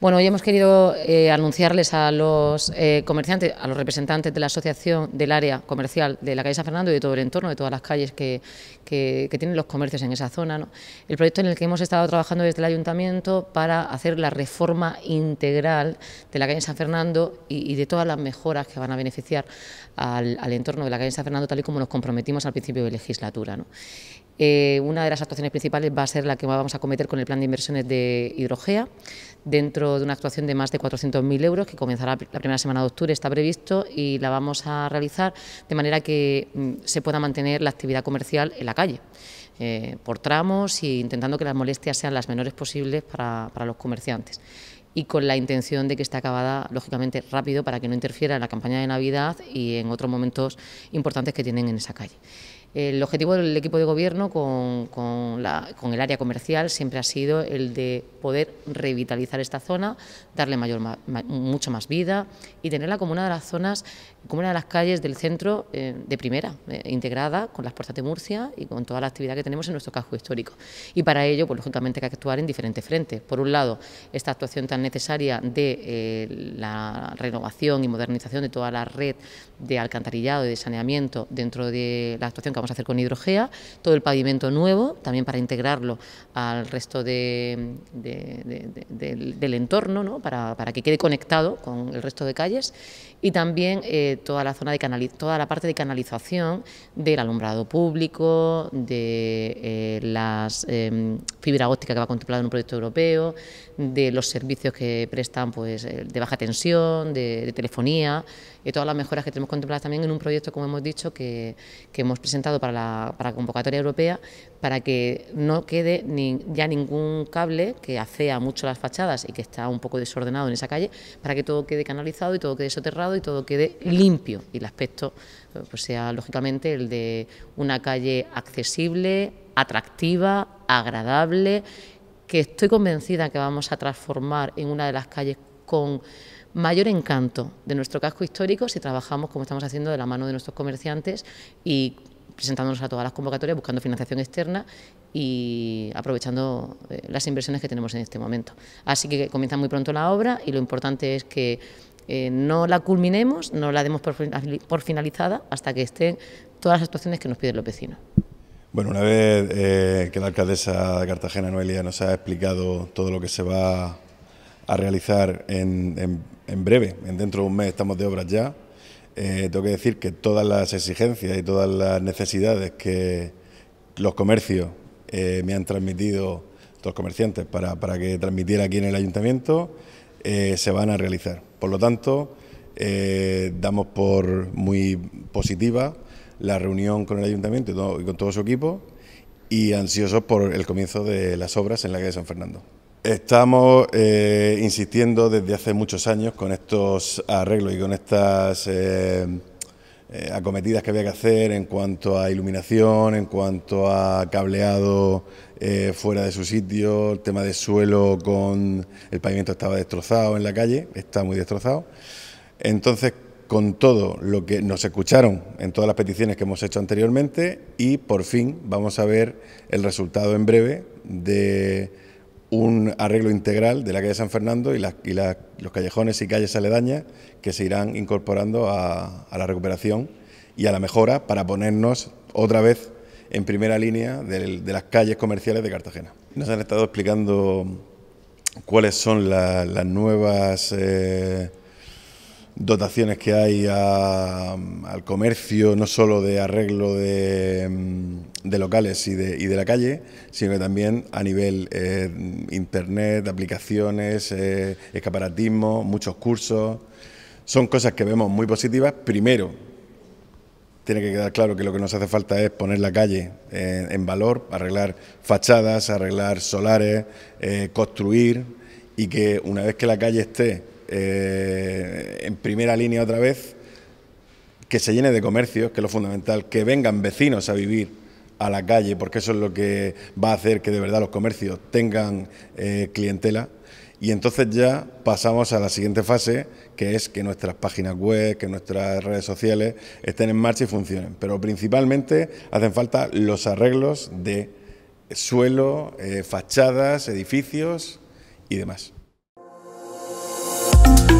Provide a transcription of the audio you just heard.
Bueno, hoy hemos querido eh, anunciarles a los eh, comerciantes, a los representantes de la asociación del área comercial de la calle San Fernando y de todo el entorno, de todas las calles que, tienen los comercios en esa zona, el proyecto en el que hemos estado trabajando desde el ayuntamiento para hacer la reforma integral de la calle San Fernando y, de todas las mejoras que van a beneficiar al, entorno de la calle San Fernando, tal y como nos comprometimos al principio de legislatura. Eh, una de las actuaciones principales va a ser la que vamos a cometer con el plan de inversiones de Hidrogea dentro de una actuación de más de 400.000 euros que comenzará la primera semana de octubre, está previsto, y la vamos a realizar de manera que mm, se pueda mantener la actividad comercial en la calle. Eh, por tramos e intentando que las molestias sean las menores posibles para los comerciantes y con la intención de que esté acabada, lógicamente, rápido para que no interfiera en la campaña de Navidad y en otros momentos importantes que tienen en esa calle. El objetivo del equipo de gobierno con, el área comercial siempre ha sido el de poder revitalizar esta zona, darle mucho más vida y tenerla como una de las zonas, como una de las calles del centro eh, de primera, eh, integrada con las puertas de Murcia y con toda la actividad que tenemos en nuestro casco histórico. Y para ello, pues lógicamente hay que actuar en diferentes frentes. Por un lado, esta actuación tan necesaria de eh, la renovación y modernización de toda la red de alcantarillado y de saneamiento dentro de la actuación vamos a hacer con hidrogea, todo el pavimento nuevo, también para integrarlo al resto del, entorno, para, que quede conectado con el resto de calles, y también eh, toda la zona de toda la parte de canalización del alumbrado público, de eh, las em, fibra óptica que va contemplada en un proyecto europeo, de los servicios que prestan pues, eh, de baja tensión, de, telefonía, y todas las mejoras que tenemos contempladas también en un proyecto, como hemos dicho, que hemos presentado para la, convocatoria europea para que no quede ya ningún cable que afea mucho las fachadas y que está un poco desordenado en esa calle, para que todo quede canalizado y todo quede soterrado y todo quede limpio y el aspecto eh, pues sea lógicamente el de una calle accesible, atractiva, agradable, que estoy convencida que vamos a transformar en una de las calles con mayor encanto de nuestro casco histórico si trabajamos como estamos haciendo de la mano de nuestros comerciantes y presentándonos a todas las convocatorias, buscando financiación externa y aprovechando eh, las inversiones que tenemos en este momento. Así que comienza muy pronto la obra y lo importante es que eh, no la culminemos, no la demos por, finalizada hasta que estén todas las actuaciones que nos piden los vecinos. Bueno, una vez eh, que la alcaldesa de Cartagena, Noelia, nos ha explicado todo lo que se va a realizar en, en breve, en dentro de un mes estamos de obras ya, eh, tengo que decir que todas las exigencias y todas las necesidades que los comercios eh, me han transmitido, los comerciantes, para, que transmitiera aquí en el ayuntamiento, eh, se van a realizar. Por lo tanto, damos por muy positiva la reunión con el ayuntamiento y, y con todo su equipo y ansiosos por el comienzo de las obras en la calle San Fernando. Estamos eh, insistiendo desde hace muchos años con estos arreglos y con estas eh, eh, acometidas que había que hacer en cuanto a iluminación, en cuanto a cableado fuera de su sitio, el tema de suelo con el pavimento estaba destrozado en la calle, está muy destrozado. Entonces, con todo lo que nos escucharon en todas las peticiones que hemos hecho anteriormente y por fin vamos a ver el resultado en breve de un arreglo integral de la calle San Fernando y, los callejones y calles aledañas que se irán incorporando a, la recuperación y a la mejora para ponernos otra vez en primera línea de, las calles comerciales de Cartagena. Nos han estado explicando cuáles son las nuevas... Eh, dotaciones que hay al comercio, no solo de arreglo de, locales y de, la calle, sino también a nivel eh, internet, aplicaciones, eh, escaparatismo, muchos cursos. Son cosas que vemos muy positivas. Primero, tiene que quedar claro que lo que nos hace falta es poner la calle eh, en valor, arreglar fachadas, arreglar solares, eh, construir y que una vez que la calle esté eh, en primera línea otra vez, que se llene de comercios, que es lo fundamental, que vengan vecinos a vivir a la calle, porque eso es lo que va a hacer que de verdad los comercios tengan eh, clientela. Y entonces ya pasamos a la siguiente fase, que es que nuestras páginas web, que nuestras redes sociales estén en marcha y funcionen. Pero principalmente hacen falta los arreglos de suelo, eh, fachadas, edificios y demás. Thank you.